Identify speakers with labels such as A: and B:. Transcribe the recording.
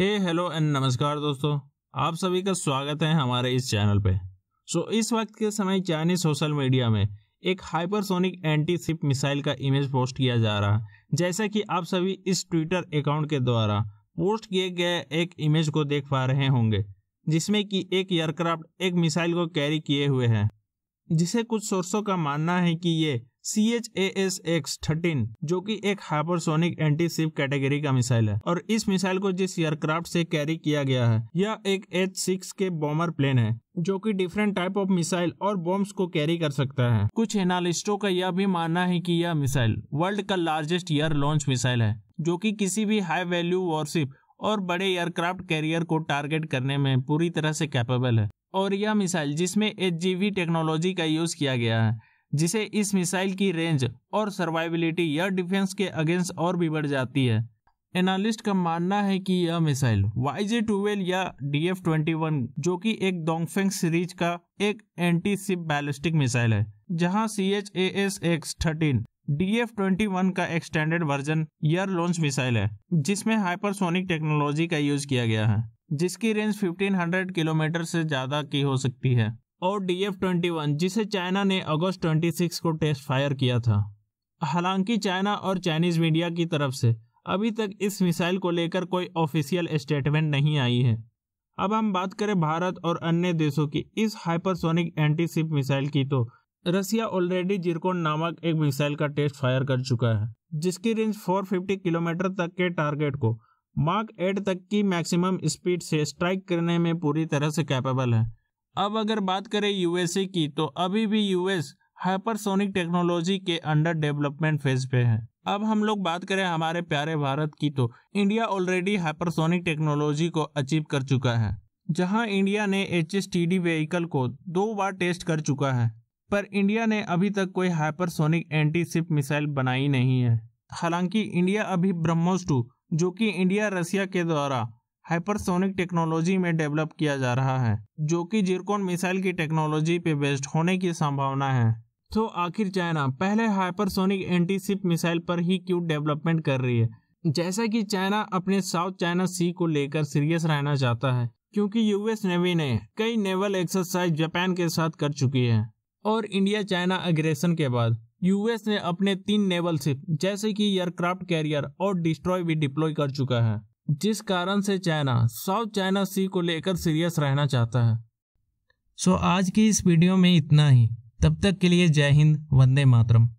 A: hey hello and नमस्कार दोस्तों आप सभी का स्वागत है हमारे इस चैनल पे सो so, इस वक्त के समय चाइनीज सोशल मीडिया में एक हाइपरसोनिक एंटी सिप मिसाइल का इमेज पोस्ट किया जा रहा है जैसा कि आप सभी इस ट्विटर अकाउंट के द्वारा पोस्ट किए गए एक इमेज को देख पा रहे होंगे जिसमें कि एक एयरक्राफ्ट एक मिसाइल को कैरी किए हुए हैं जिसे कुछ सोर्सों का मानना है कि ये C H A S X thirteen जो कि एक हाइपरसोनिक एंटी सिप कैटेगरी का मिसाइल है और इस मिसाइल को जिस एयरक्राफ्ट से कैरी किया गया है यह एक H six K bomber plane है जो कि डिफरेंट टाइप ऑफ मिसाइल और बॉम्ब्स को कैरी कर सकता है कुछ एनालिस्टों का यह भी मानना है कि यह मिसाइल वर्ल्ड का लार्जेस्ट एयर लॉन्च मिसाइल है जो कि किसी भी हाई वैल्यू वॉरशिप और बड़े एयरक्राफ्ट कैरियर को टारगेट करने में पूरी तरह से कैपेबल है और यह मिसाइल जिसमें एच टेक्नोलॉजी का यूज किया गया है जिसे इस मिसाइल की रेंज और सर्वाइबिलिटी या डिफेंस के अगेंस्ट और भी बढ़ जाती है एनालिस्ट का मानना है कि यह मिसाइल वाई जे टूवेल्व या डी एफ ट्वेंटी वन जो कि एक दोंगफेंग सीरीज का एक एंटी सिप बैलिस्टिक मिसाइल है जहां C H A S X thirteen D F twenty one का extended version air launch missile है जिसमें हाइपरसोनिक टेक्नोलॉजी का यूज किया गया है जिसकी रेंज 1500 किलोमीटर से ज़्यादा की हो सकती है और डी एफ ट्वेंटी वन जिसे चाइना ने अगस्त 26 को टेस्ट फायर किया था हालांकि चाइना और चाइनीज मीडिया की तरफ से अभी तक इस मिसाइल को लेकर कोई ऑफिशियल स्टेटमेंट नहीं आई है अब हम बात करें भारत और अन्य देशों की इस हाइपरसोनिक एंटी सिप मिसाइल की तो रसिया ऑलरेडी जिरकोन नामक एक मिसाइल का टेस्ट फायर कर चुका है जिसकी रेंज 450 किलोमीटर तक के टारगेट को मार्क एट तक की मैक्सिमम स्पीड से स्ट्राइक करने में पूरी तरह से कैपेबल है अब अगर बात करें यूएसए की तो अभी भी यूएस हाइपरसोनिक टेक्नोलॉजी के अंडर डेवलपमेंट फेज पे है अब हम लोग बात करें हमारे प्यारे भारत की तो इंडिया ऑलरेडी हाइपरसोनिक टेक्नोलॉजी को अचीव कर चुका है जहां इंडिया ने एच एस व्हीकल को दो बार टेस्ट कर चुका है पर इंडिया ने अभी तक कोई हाइपरसोनिक एंटी सिप मिसाइल बनाई नहीं है हालांकि इंडिया अभी ब्रह्मोस टू जो कि इंडिया रसिया के द्वारा हाइपरसोनिक टेक्नोलॉजी में डेवलप किया जा रहा है जो कि जिरकोन मिसाइल की टेक्नोलॉजी पे बेस्ड होने की संभावना है तो आखिर चाइना पहले हाइपरसोनिक एंटीसिप मिसाइल पर ही क्यों डेवलपमेंट कर रही है जैसा कि चाइना अपने साउथ चाइना सी को लेकर सीरियस रहना चाहता है क्योंकि यूएस नेवी ने कई नेवल एक्सरसाइज जापान के साथ कर चुकी है और इंडिया चाइना अग्रेशन के बाद यूएस ने अपने तीन नेवल शिप जैसे कि एयरक्राफ्ट कैरियर और डिस्ट्रॉय भी डिप्लॉय कर चुका है जिस कारण से चाइना साउथ चाइना सी को लेकर सीरियस रहना चाहता है सो आज की इस वीडियो में इतना ही तब तक के लिए जय हिंद वंदे मातरम